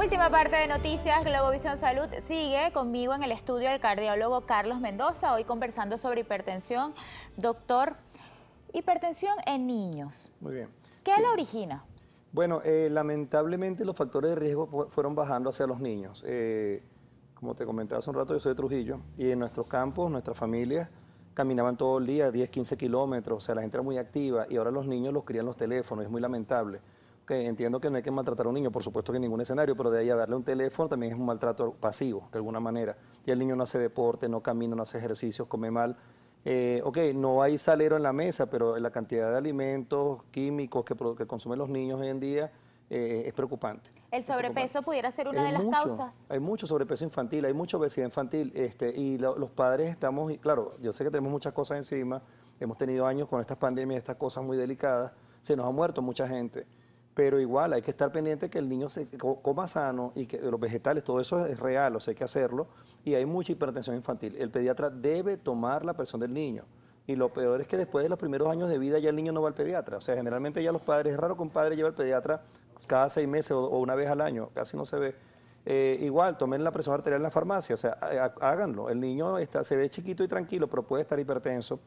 Última parte de noticias, Globovisión Salud sigue conmigo en el estudio el cardiólogo Carlos Mendoza, hoy conversando sobre hipertensión. Doctor, hipertensión en niños. Muy bien. ¿Qué es la origina? Bueno, eh, lamentablemente los factores de riesgo fueron bajando hacia los niños. Eh, como te comentaba hace un rato, yo soy de Trujillo y en nuestros campos, nuestras familias caminaban todo el día, 10, 15 kilómetros, o sea, la gente era muy activa y ahora los niños los crían los teléfonos, es muy lamentable entiendo que no hay que maltratar a un niño, por supuesto que en ningún escenario, pero de ahí a darle un teléfono también es un maltrato pasivo, de alguna manera. Y el niño no hace deporte, no camina, no hace ejercicios, come mal. Eh, ok, no hay salero en la mesa, pero la cantidad de alimentos químicos que, que consumen los niños hoy en día eh, es preocupante. ¿El sobrepeso pudiera ser una de las causas? Hay mucho sobrepeso infantil, hay mucha obesidad infantil, este, y los padres estamos, claro, yo sé que tenemos muchas cosas encima, hemos tenido años con estas pandemias, estas cosas muy delicadas, se nos ha muerto mucha gente pero igual hay que estar pendiente que el niño coma sano y que los vegetales, todo eso es real, o sea, hay que hacerlo. Y hay mucha hipertensión infantil. El pediatra debe tomar la presión del niño. Y lo peor es que después de los primeros años de vida ya el niño no va al pediatra. O sea, generalmente ya los padres, es raro que un padre lleve al pediatra cada seis meses o, una vez al año, casi no se ve. Eh, igual, tomen la presión arterial en la farmacia, o sea, háganlo. El niño está, se ve chiquito y tranquilo, pero puede estar hipertenso.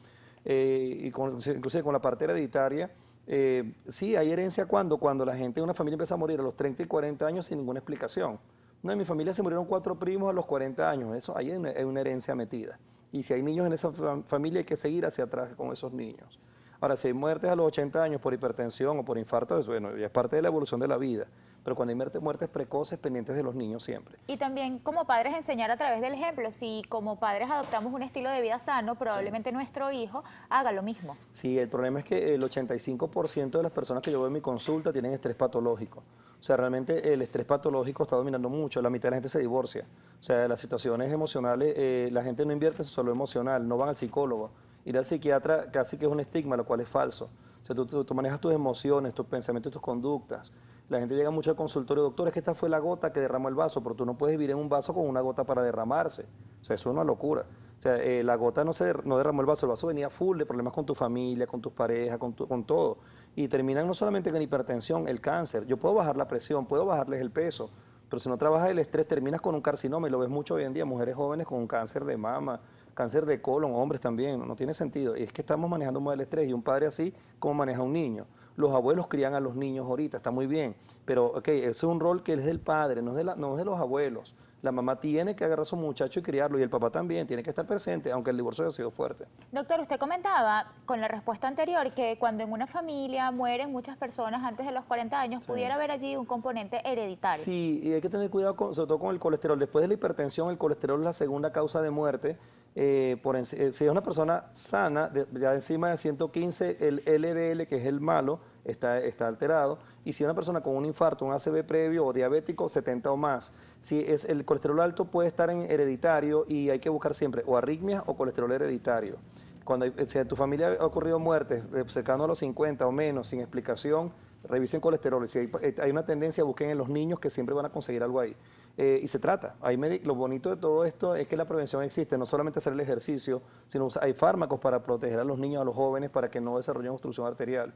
Eh, y con, inclusive con la parte hereditaria, eh, sí, hay herencia cuando, la gente de una familia empieza a morir a los 30 y 40 años sin ninguna explicación. No, en mi familia se murieron cuatro primos a los 40 años. Eso ahí hay una, herencia metida. Y si hay niños en esa familia, hay que seguir hacia atrás con esos niños. Ahora, si hay muertes a los 80 años por hipertensión o por infarto, es, bueno, es parte de la evolución de la vida. Pero cuando hay muertes precoces, pendientes de los niños siempre. Y también como padres enseñar a través del ejemplo. Si como padres adoptamos un estilo de vida sano, probablemente nuestro hijo haga lo mismo. Sí, el problema es que el 85% de las personas que yo veo en mi consulta tienen estrés patológico. O sea, realmente el estrés patológico está dominando mucho. La mitad de la gente se divorcia. O sea, las situaciones emocionales, eh, la gente no invierte en su salud emocional, no van al psicólogo ir al psiquiatra casi que es un estigma, lo cual es falso. O sea, tú, manejas tus emociones, tus pensamientos, tus conductas. La gente llega mucho al consultorio, doctor, es que esta fue la gota que derramó el vaso, pero tú no puedes vivir en un vaso con una gota para derramarse. O sea, eso es una locura. O sea, eh, la gota no, se no derramó el vaso, el vaso venía full de problemas con tu familia, con tus parejas, con, con todo. Y terminan no solamente con hipertensión, el cáncer. Yo puedo bajar la presión, puedo bajarles el peso, pero si no trabajas el estrés, terminas con un carcinoma y lo ves mucho hoy en día, mujeres jóvenes con un cáncer de mama, cáncer de colon, hombres también, no tiene sentido. Y es que estamos manejando el estrés y un padre así, como maneja un niño? los abuelos crían a los niños ahorita, está muy bien, pero es un rol que es del padre, no es de, la, no de los abuelos. La mamá tiene que agarrar a su muchacho y criarlo y el papá también tiene que estar presente, aunque el divorcio haya sido fuerte. Doctor, usted comentaba con la respuesta anterior que cuando en una familia mueren muchas personas antes de los 40 años, pudiera haber allí un componente hereditario. Sí, y hay que tener cuidado con, sobre todo con el colesterol. Después de la hipertensión, el colesterol es la segunda causa de muerte eh, por eh, si es una persona sana, ya encima de 115, el LDL, que es el malo, está, alterado. Y si es una persona con un infarto, un ACV previo o diabético, 70 o más. Si es el colesterol alto puede estar en hereditario y hay que buscar siempre o arritmias o colesterol hereditario. Cuando si en tu familia ha ocurrido muertes eh, cercano a los 50 o menos, sin explicación, revisen colesterol. Si hay una tendencia, busquen en los niños que siempre van a conseguir algo ahí. Eh, y se trata. Hay lo bonito de todo esto es que la prevención existe, no solamente hacer el ejercicio, sino hay fármacos para proteger a los niños, a los jóvenes, para que no desarrollen obstrucción arterial.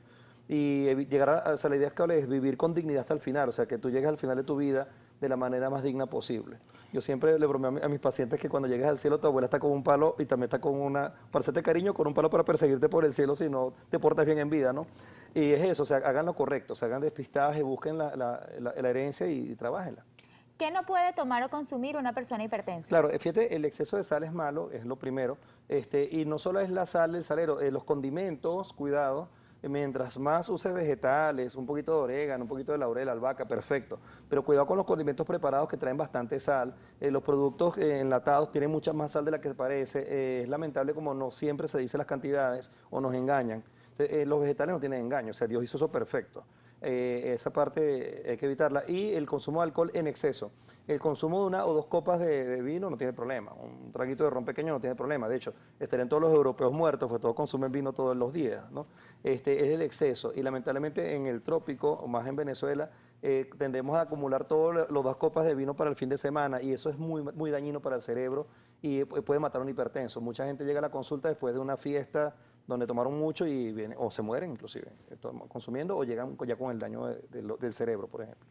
Y llegar a, la idea es, que es vivir con dignidad hasta el final, o sea, que tú llegues al final de tu vida de la manera más digna posible. Yo siempre le bromeo a mis pacientes que cuando llegues al cielo tu abuela está con un palo y también está con una, para hacerte cariño, con un palo para perseguirte por el cielo si no te portas bien en vida, ¿no? Y es eso, o sea, hagan lo correcto, o sea, hagan despistaje, busquen la, herencia y, y trabajenla. ¿Qué no puede tomar o consumir una persona hipertensa? Claro, eh, fíjate, el exceso de sal es malo, es lo primero. Este, y no solo es la sal, el salero, eh, los condimentos, cuidado. Eh, mientras más uses vegetales, un poquito de orégano, un poquito de laurel, albahaca, perfecto. Pero cuidado con los condimentos preparados que traen bastante sal. los productos enlatados tienen mucha más sal de la que parece. es lamentable como no siempre se dicen las cantidades o nos engañan. los vegetales no tienen engaño, o sea, Dios hizo eso perfecto. Eh, esa parte hay que evitarla. Y el consumo de alcohol en exceso. El consumo de una o dos copas de, vino no tiene problema. Un traguito de ron pequeño no tiene problema. De hecho, estarían todos los europeos muertos, pues todos consumen vino todos los días. ¿no? Este, es el exceso. Y lamentablemente en el trópico, o más en Venezuela, eh, tendemos a acumular todas las copas de vino para el fin de semana y eso es muy, muy dañino para el cerebro y eh, puede matar un hipertenso. Mucha gente llega a la consulta después de una fiesta donde tomaron mucho y viene, o se mueren inclusive eh, consumiendo o llegan ya con el daño del cerebro, por ejemplo.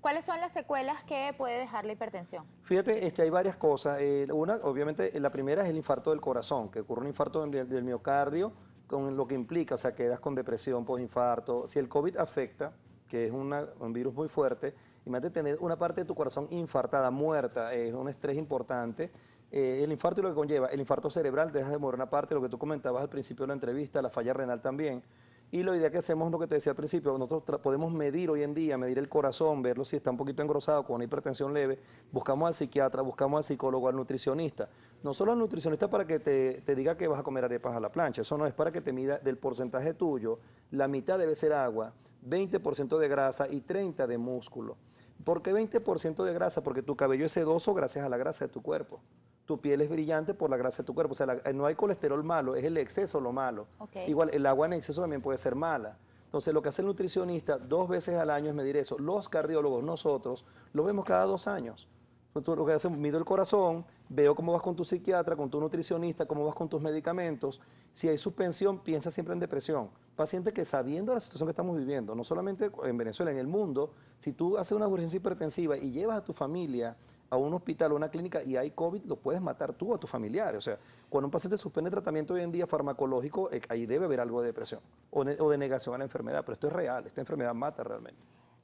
¿Cuáles son las secuelas que puede dejar la hipertensión? Fíjate, este, hay varias cosas. Eh, una, obviamente, eh, la primera es el infarto del corazón, que ocurre un infarto del, miocardio, con lo que implica, o sea, quedas con depresión, postinfarto. Si el COVID afecta, que es un virus muy fuerte, y imagínate tener una parte de tu corazón infartada, muerta, es un estrés importante eh, el infarto y lo que conlleva, el infarto cerebral, deja de morir una parte, lo que tú comentabas al principio de la entrevista, la falla renal también. Y la idea que hacemos lo que te decía al principio, nosotros podemos medir hoy en día, medir el corazón, verlo si está un poquito engrosado con una hipertensión leve, buscamos al psiquiatra, buscamos al psicólogo, al nutricionista. No solo al nutricionista para que te, te diga que vas a comer arepas a la plancha, eso no es para que te mida del porcentaje tuyo, la mitad debe ser agua, 20% de grasa y 30% de músculo. ¿Por qué 20% de grasa? Porque tu cabello es sedoso gracias a la grasa de tu cuerpo tu piel es brillante por la gracia de tu cuerpo. O sea, eh, no hay colesterol malo, es el exceso lo malo. Igual, el agua en exceso también puede ser mala. Entonces, lo que hace el nutricionista dos veces al año es medir eso. Los cardiólogos, nosotros, lo vemos cada dos años. lo que hacemos, mido el corazón, veo cómo vas con tu psiquiatra, con tu nutricionista, cómo vas con tus medicamentos. Si hay suspensión, piensa siempre en depresión paciente que sabiendo la situación que estamos viviendo, no solamente en Venezuela, en el mundo, si tú haces una urgencia hipertensiva y llevas a tu familia a un hospital o una clínica y hay COVID, lo puedes matar tú o a tu familiar. O sea, cuando un paciente suspende tratamiento hoy en día farmacológico, eh, ahí debe haber algo de depresión o, de negación a la enfermedad, pero esto es real, esta enfermedad mata realmente.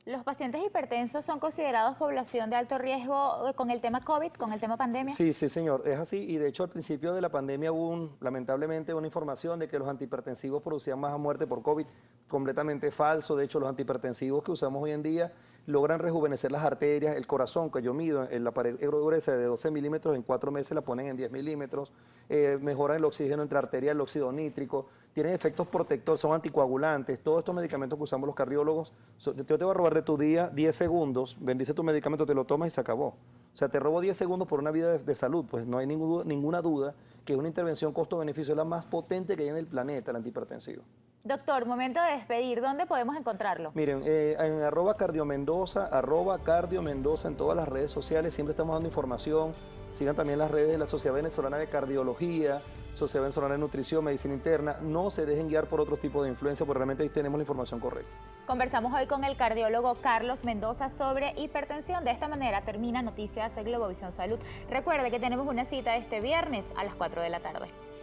¿Los pacientes hipertensos son considerados población de alto riesgo eh, con el tema COVID, con el tema pandemia? Sí, sí, señor, es así. Y de hecho, al principio de la pandemia hubo, un, lamentablemente, una información de que los antihipertensivos producían más muerte por COVID. Completamente falso. De hecho, los antihipertensivos que usamos hoy en día logran rejuvenecer las arterias, el corazón, que yo mido en la pared gruesa de 12 milímetros, en cuatro meses la ponen en 10 milímetros. Eh, mejoran el oxígeno entre arterias, el óxido nítrico tienen efectos protectores, son anticoagulantes, todos estos medicamentos que usamos los cardiólogos, yo te voy a robar de tu día 10 segundos, bendice tu medicamento, te lo tomas y se acabó. O sea, te robo 10 segundos por una vida de, salud, pues no hay ninguna duda que es una intervención costo-beneficio, la más potente que hay en el planeta, el antihipertensivo. Doctor, momento de despedir, ¿dónde podemos encontrarlo? Miren, eh, en arroba cardiomendoza, arroba cardiomendoza en todas las redes sociales, siempre estamos dando información. Sigan también las redes de la Sociedad Venezolana de Cardiología, Sociedad Venezolana de Nutrición, Medicina Interna. No se dejen guiar por otro tipo de influencia, porque realmente ahí tenemos la información correcta. Conversamos hoy con el cardiólogo Carlos Mendoza sobre hipertensión. De esta manera termina Noticias de Globovisión Salud. Recuerde que tenemos una cita este viernes a las 4 de la tarde.